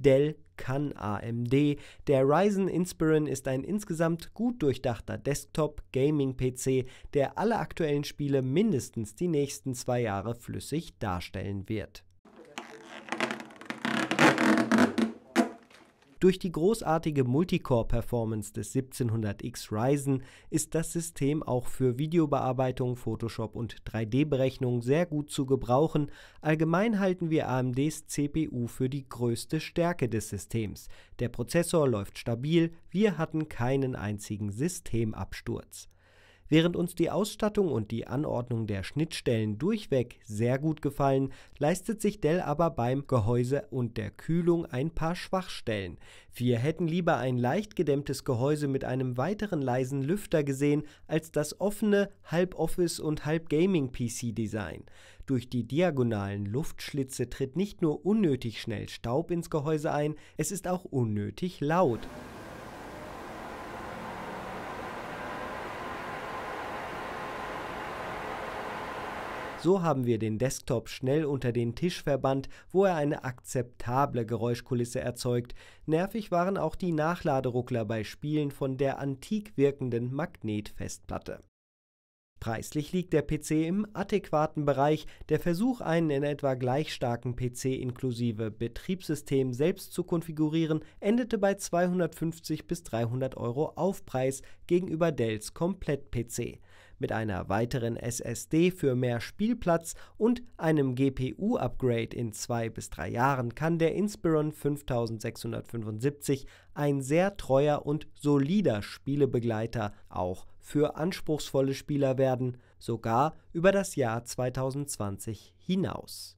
Dell kann AMD. Der Ryzen Inspiron ist ein insgesamt gut durchdachter Desktop-Gaming-PC, der alle aktuellen Spiele mindestens die nächsten zwei Jahre flüssig darstellen wird. Durch die großartige Multicore-Performance des 1700X Ryzen ist das System auch für Videobearbeitung, Photoshop und 3D-Berechnung sehr gut zu gebrauchen. Allgemein halten wir AMDs CPU für die größte Stärke des Systems. Der Prozessor läuft stabil, wir hatten keinen einzigen Systemabsturz. Während uns die Ausstattung und die Anordnung der Schnittstellen durchweg sehr gut gefallen, leistet sich Dell aber beim Gehäuse und der Kühlung ein paar Schwachstellen. Wir hätten lieber ein leicht gedämmtes Gehäuse mit einem weiteren leisen Lüfter gesehen, als das offene, halb Office und halb Gaming PC Design. Durch die diagonalen Luftschlitze tritt nicht nur unnötig schnell Staub ins Gehäuse ein, es ist auch unnötig laut. So haben wir den Desktop schnell unter den Tisch verbannt, wo er eine akzeptable Geräuschkulisse erzeugt. Nervig waren auch die Nachladeruckler bei Spielen von der antik wirkenden Magnetfestplatte. Preislich liegt der PC im adäquaten Bereich. Der Versuch, einen in etwa gleich starken PC inklusive Betriebssystem selbst zu konfigurieren, endete bei 250 bis 300 Euro Aufpreis gegenüber Dells Komplett-PC mit einer weiteren SSD für mehr Spielplatz und einem GPU-Upgrade in zwei bis drei Jahren kann der Inspiron 5675 ein sehr treuer und solider Spielebegleiter auch für anspruchsvolle Spieler werden, sogar über das Jahr 2020 hinaus.